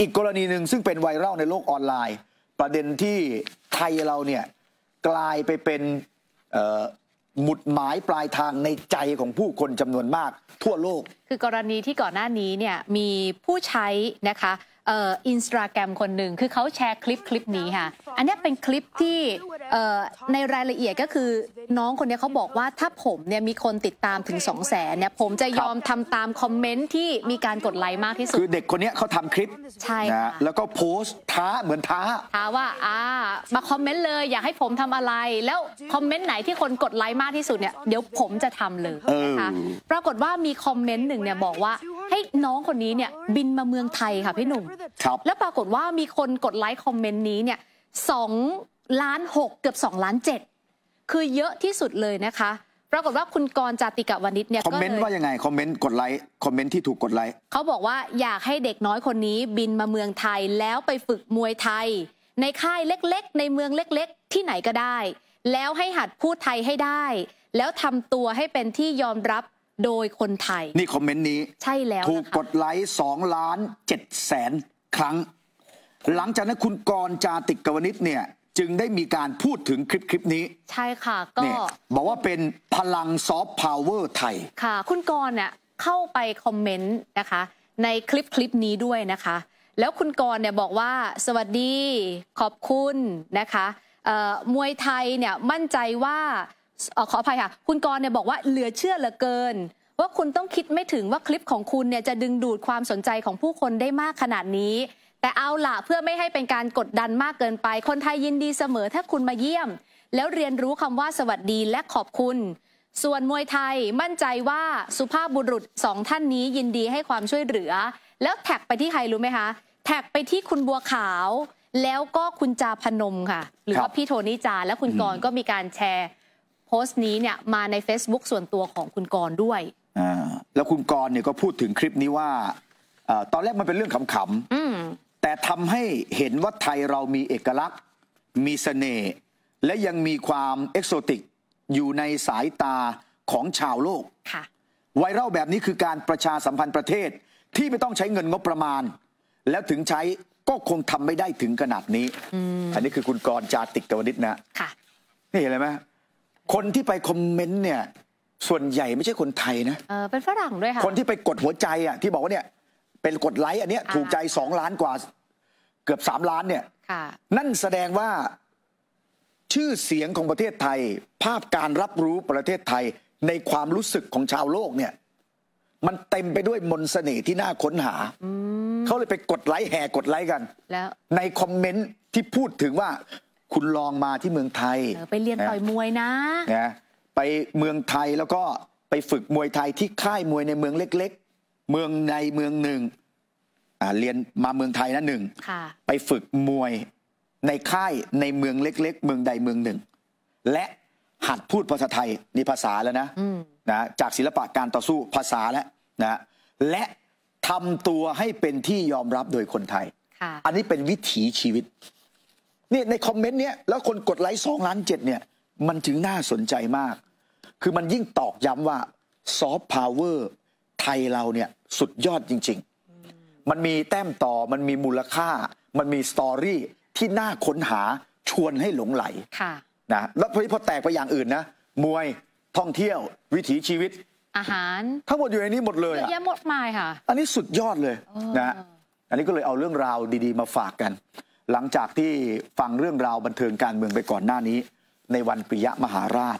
อีกกรณีหนึ่งซึ่งเป็นไวรัลในโลกออนไลน์ ประเด็นที่ไทยเราเนี่ยกลายไปเป็นหมุดหมายปลายทางในใจของผู้คนจำนวนมากทั่วโลกคือกรณีที่ก่อนหน้านี้เนี่ยมีผู้ใช้นะคะอินสตาแกรมคนหนึ่งคือเขาแชร์คลิปคลิปนี้ค่ะ อันนี้เป็นคลิปที่ในรายละเอียดก็คือน้องคนนี้เขาบอกว่าถ้าผมเนี่ยมีคนติดตามถึง2 0 0แสนเนี่ยผมจะยอมทำตามคอมเมนต์ที่มีการกดไลค์มากที่สุดคือเด็กคนนี้เขาทำคลิปใช่นะแล้วก็โพสต์ท้าเหมือนท้าท้าว่าอ่ามาคอมเมนต์เลยอยากให้ผมทำอะไรแล้วคอมเมนต์ไหนที่คนกดไลค์มากที่สุดเนี่ยเดี๋ยวผมจะทำเลยนะคะปรากฏว่ามีคอมเมนต์หนึ่งึ่งเนี่ยบอกว่าให้น้องคนนี้เนี่ยบินมาเมืองไทยค่ะพี่หนุ่มครับแล้วปรากฏว่ามีคนกดไลค์คอมเมนต์นี้เนี่ยสองล้านหกเกือบสองล้านเจ็ดคือเยอะที่สุดเลยนะคะ ปรากฏว่าคุณกรจติกาวณิชเนี่ยคอมเมนต์ว่ายังไงคอมเมนต์กดไลค์คอมเมนต์ที่ถูกกดไลค์เขาบอกว่าอยากให้เด็กน้อยคนนี้บินมาเมืองไทยแล้วไปฝึกมวยไทย ในค่ายเล็กๆ ในเมืองเล็กๆ ที่ไหนก็ได้ แล้วให้หัดพูดไทยให้ได้ แล้วทำตัวให้เป็นที่ยอมรับโดยคนไทยนี่คอมเมนต์นี้ใช่แล้วถูกกดไลค์สองล้านเจ็ดแสนครั้ง หลังจากนั้นคุณกรจาติกกวนิชเนี่ยจึงได้มีการพูดถึงคลิปคลิปนี้ ใช่ค่ะก็บอกว่าเป็นพลังซอฟต์พาวเวอร์ไทยค่ะคุณกรเนี่ยเข้าไปคอมเมนต์นะคะในคลิปคลิปนี้ด้วยนะคะ แล้วคุณกรเนี่ยบอกว่าสวัสดีขอบคุณนะคะมวยไทยเนี่ยมั่นใจว่าขออภัยค่ะ คุณกรเนี่ยบอกว่าเหลือเชื่อเหลือเกิน ว่าคุณต้องคิดไม่ถึงว่าคลิปของคุณเนี่ยจะดึงดูดความสนใจของผู้คนได้มากขนาดนี้ แต่เอาละเพื่อไม่ให้เป็นการกดดันมากเกินไป คนไทยยินดีเสมอถ้าคุณมาเยี่ยม แล้วเรียนรู้คำว่าสวัสดีและขอบคุณ ส่วนมวยไทยมั่นใจว่าสุภาพบุรุษสองท่านนี้ ยินดีให้ความช่วยเหลือ แล้วแท็กไปที่ใครรู้ไหมคะแท็กไปที่คุณบัวขาว แล้วก็คุณจาพนมค่ะหรือว่าพี่โทนี่จาและคุณกรก็มีการแชร์โพสต์นี้เนี่ย มาใน Facebook ส่วนตัวของคุณกรณ์ด้วย อ่า แล้วคุณกรณ์เนี่ย ก็พูดถึงคลิปนี้ว่า อ่าตอนแรกมันเป็นเรื่องขำๆ แต่ทำให้เห็นว่าไทยเรามีเอกลักษณ์ มีเสน่ห์ และยังมีความเอกโซติก อยู่ในสายตาของชาวโลก ค่ะ ไวรัลแบบนี้คือการประชาสัมพันธ์ประเทศ ที่ไม่ต้องใช้เงินงบประมาณ แล้วถึงใช้ก็คงทำไม่ได้ถึงขนาดนี้ออันนี้คือคุณกรณ์จาติกกวนิดนะค่ะ นี่เห็นไหมคนที่ไปคอมเมนต์เนี่ยส่วนใหญ่ไม่ใช่คนไทยนะเออเป็นฝรั่งด้วยค่ะคนที่ไปกดหัวใจอ่ะที่บอกว่าเนี่ย เป็นกดไลค์อันเนี้ยถูกใจสองล้านกว่า เกือบสามล้านเนี่ยนั่นแสดงว่าชื่อเสียงของประเทศไทย ภาพการรับรู้ประเทศไทยในความรู้สึกของชาวโลกเนี่ย มันเต็มไปด้วยมนต์เสน่ห์ที่น่าค้นหา เขาเลยไปกดไลค์แห่กดไลค์กันแล้วในคอมเมนต์ที่พูดถึงว่าคุณลองมาที่เมืองไทย ไปเรียนต่อยมวยนะนะ ไปเมืองไทยแล้วก็ไปฝึกมวยไทยที่ค่ายมวยในเมืองเล็ก ๆ เมืองในเมืองหนึ่งเรียนมาเมืองไทยนะหนึ่ง ไปฝึกมวยในค่ายในเมืองเล็ก ๆ เมืองใดเมืองหนึ่ง และหัดพูดภาษาไทยนี่ภาษาแล้วนะนะ จากศิลปะการต่อสู้ภาษาแล้วนะ และทำตัวให้เป็นที่ยอมรับโดยคนไทย อันนี้เป็นวิถีชีวิตนี่ในคอมเมนต์เนี้ยแล้วคนกดไลค์สองล้านเจ็ดเนี่ยมันถึงน่าสนใจมาก คือมันยิ่งตอกย้ำว่าซอฟต์พาวเวอร์ไทยเราเนี่ยสุดยอดจริงๆ มันมีแต้มต่อมันมีมูลค่า มันมีสตอรี่ที่น่าค้นหาชวนให้หลงไหลนะแล้วพอแตกไปอย่างอื่นนะมวยท่องเที่ยววิถีชีวิตอาหาร ทั้งหมดอยู่ในนี้หมดเลยเยอะแยะหมดมายค่ะอันนี้สุดยอดเลยนะอันนี้ก็เลยเอาเรื่องราวดี ๆมาฝากกันหลังจากที่ฟังเรื่องราวบันเทิงการเมืองไปก่อนหน้านี้ ในวันปิยะมหาราช